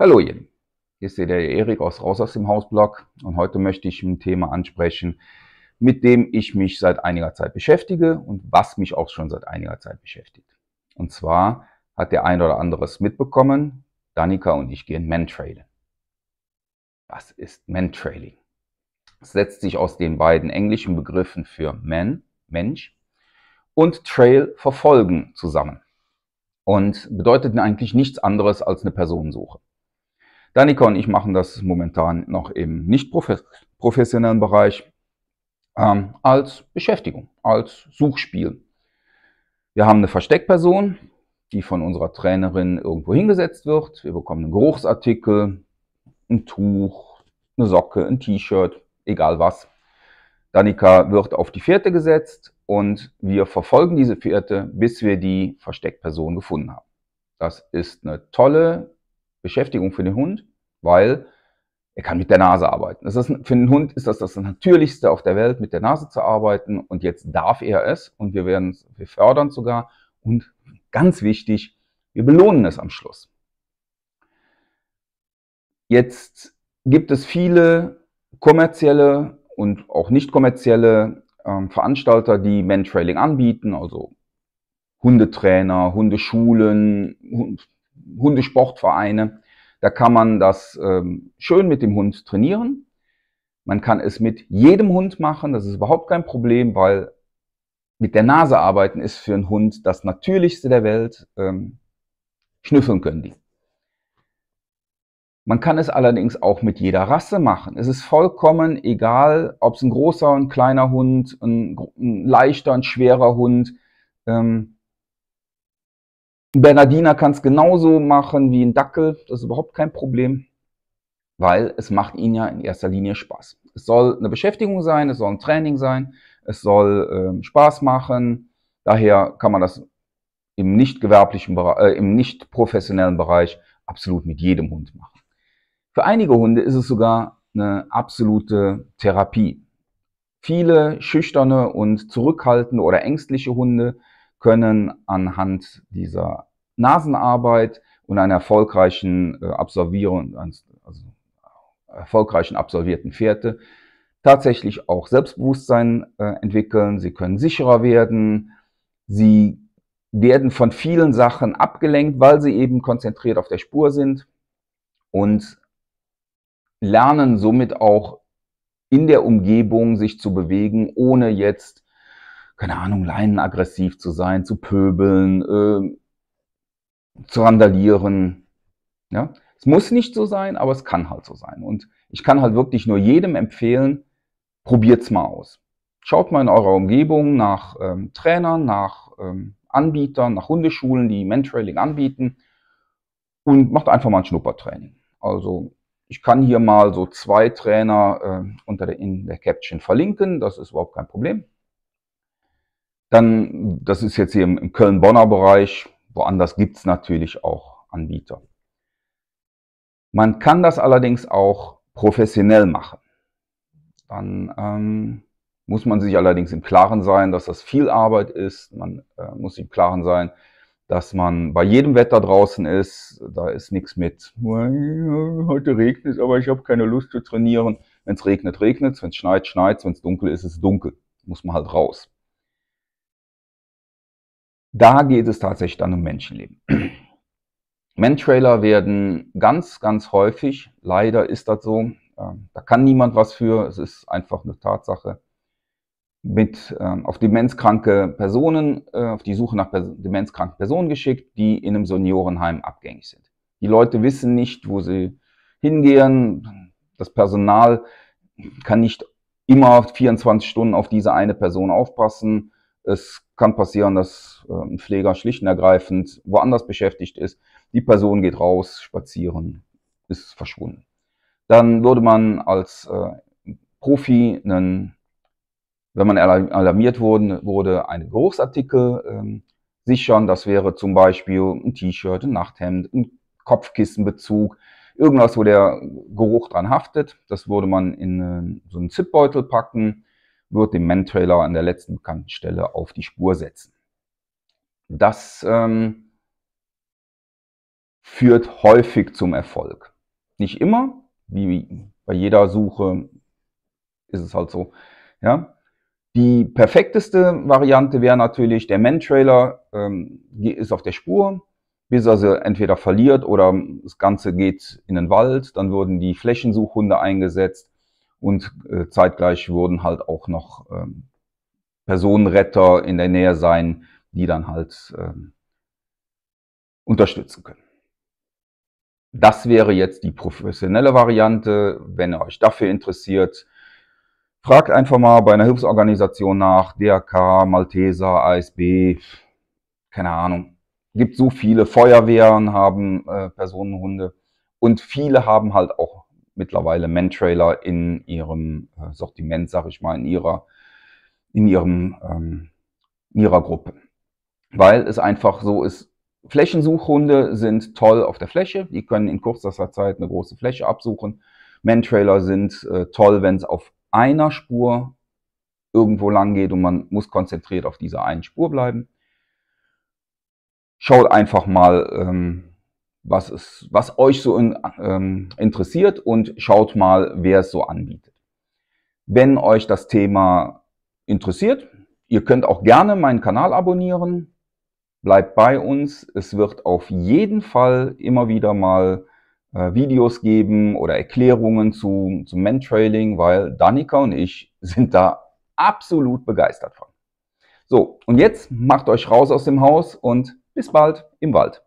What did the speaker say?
Hallo ihr, hier ist der Erik aus Raus aus dem Hausblog und heute möchte ich ein Thema ansprechen, mit dem ich mich seit einiger Zeit beschäftige und was mich auch schon seit einiger Zeit beschäftigt. Und zwar hat der ein oder andere es mitbekommen, Danica und ich gehen Mantrailen. Was ist Mantrailing? Es setzt sich aus den beiden englischen Begriffen für Man, Mensch, und Trail verfolgen zusammen und bedeutet eigentlich nichts anderes als eine Personensuche. Danica und ich machen das momentan noch im nicht professionellen Bereich ähm, als Beschäftigung, als Suchspiel. Wir haben eine Versteckperson, die von unserer Trainerin irgendwo hingesetzt wird. Wir bekommen einen Geruchsartikel, ein Tuch, eine Socke, ein T-Shirt, egal was. Danica wird auf die Fährte gesetzt und wir verfolgen diese Fährte, bis wir die Versteckperson gefunden haben. Das ist eine tolle Beschäftigung für den Hund, weil er kann mit der Nase arbeiten. Das ist, für den Hund ist das das Natürlichste auf der Welt, mit der Nase zu arbeiten. Und jetzt darf er es und wir werden es, wir fördern sogar. Und ganz wichtig, wir belohnen es am Schluss. Jetzt gibt es viele kommerzielle und auch nicht kommerzielle äh, Veranstalter, die Mentrailing anbieten, also Hundetrainer, Hundeschulen, Hund Hundesportvereine. Da kann man das ähm, schön mit dem Hund trainieren. Man kann es mit jedem Hund machen. Das ist überhaupt kein Problem, weil mit der Nase arbeiten ist für einen Hund das Natürlichste der Welt. Ähm, schnüffeln können die. Man kann es allerdings auch mit jeder Rasse machen. Es ist vollkommen egal, ob es ein großer, ein kleiner Hund, ein, ein leichter, ein schwerer Hund. Ähm, ein Bernardiner kann es genauso machen wie ein Dackel, das ist überhaupt kein Problem, weil es macht ihnen ja in erster Linie Spaß. Es soll eine Beschäftigung sein, es soll ein Training sein, es soll äh, Spaß machen. Daher kann man das im nicht gewerblichen, äh, im nicht professionellen Bereich absolut mit jedem Hund machen. Für einige Hunde ist es sogar eine absolute Therapie. Viele schüchterne und zurückhaltende oder ängstliche Hunde können anhand dieser Nasenarbeit und einer erfolgreichen äh, Absolvierung, also erfolgreichen absolvierten Fährte tatsächlich auch Selbstbewusstsein äh, entwickeln. Sie können sicherer werden. Sie werden von vielen Sachen abgelenkt, weil sie eben konzentriert auf der Spur sind und lernen somit auch in der Umgebung sich zu bewegen, ohne jetzt keine Ahnung, leinenaggressiv zu sein, zu pöbeln, äh, zu randalieren. Ja? Es muss nicht so sein, aber es kann halt so sein. Und ich kann halt wirklich nur jedem empfehlen, probiert es mal aus. Schaut mal in eurer Umgebung nach ähm, Trainern, nach ähm, Anbietern, nach Hundeschulen, die Mentrailing anbieten und macht einfach mal ein Schnuppertraining. Also ich kann hier mal so zwei Trainer äh, unter der, in der Caption verlinken, das ist überhaupt kein Problem. Dann, das ist jetzt hier im Köln-Bonner Bereich, woanders gibt es natürlich auch Anbieter. Man kann das allerdings auch professionell machen. Dann ähm, muss man sich allerdings im Klaren sein, dass das viel Arbeit ist. Man äh, muss im Klaren sein, dass man bei jedem Wetter draußen ist. Da ist nichts mit, äh, heute regnet es, aber ich habe keine Lust zu trainieren. Wenn es regnet, regnet es. Wenn es schneit, schneit es. Wenn es dunkel ist, ist es dunkel. Muss man halt raus. Da geht es tatsächlich dann um Menschenleben. Mantrailer werden ganz, ganz häufig, leider ist das so, ähm, da kann niemand was für, es ist einfach eine Tatsache, mit ähm, auf demenzkranke Personen, äh, auf die Suche nach Pers demenzkranken Personen geschickt, die in einem Seniorenheim abgängig sind. Die Leute wissen nicht, wo sie hingehen. Das Personal kann nicht immer 24 Stunden auf diese eine Person aufpassen. Es kann passieren, dass ein ähm, Pfleger schlicht und ergreifend woanders beschäftigt ist. Die Person geht raus, spazieren, ist verschwunden. Dann würde man als äh, Profi, einen, wenn man alarmiert wurde, wurde einen Geruchsartikel ähm, sichern. Das wäre zum Beispiel ein T-Shirt, ein Nachthemd, ein Kopfkissenbezug, irgendwas, wo der Geruch dran haftet. Das würde man in ähm, so einen Zipbeutel packen, würde den Mantrailer an der letzten bekannten Stelle auf die Spur setzen das ähm, führt häufig zum Erfolg. Nicht immer, wie bei jeder Suche ist es halt so. Ja? Die perfekteste Variante wäre natürlich, der Man-Trailer ähm, ist auf der Spur, bis er sie entweder verliert oder das Ganze geht in den Wald. Dann wurden die Flächensuchhunde eingesetzt und äh, zeitgleich wurden halt auch noch ähm, Personenretter in der Nähe sein, die dann halt ähm, unterstützen können. Das wäre jetzt die professionelle Variante. Wenn ihr euch dafür interessiert, fragt einfach mal bei einer Hilfsorganisation nach, DRK, Malteser, ASB, keine Ahnung. Gibt so viele Feuerwehren haben äh, Personenhunde und viele haben halt auch mittlerweile Mantrailer in ihrem äh, Sortiment, sag ich mal, in ihrer, in ihrem, ähm, in ihrer Gruppe weil es einfach so ist. Flächensuchhunde sind toll auf der Fläche, die können in kurzer Zeit eine große Fläche absuchen. Mantrailer sind äh, toll, wenn es auf einer Spur irgendwo lang geht und man muss konzentriert auf dieser einen Spur bleiben. Schaut einfach mal, ähm, was, ist, was euch so in, ähm, interessiert und schaut mal, wer es so anbietet. Wenn euch das Thema interessiert, ihr könnt auch gerne meinen Kanal abonnieren. Bleibt bei uns. Es wird auf jeden Fall immer wieder mal äh, Videos geben oder Erklärungen zu, Mentrailing, weil Danica und ich sind da absolut begeistert von. So, und jetzt macht euch raus aus dem Haus und bis bald im Wald.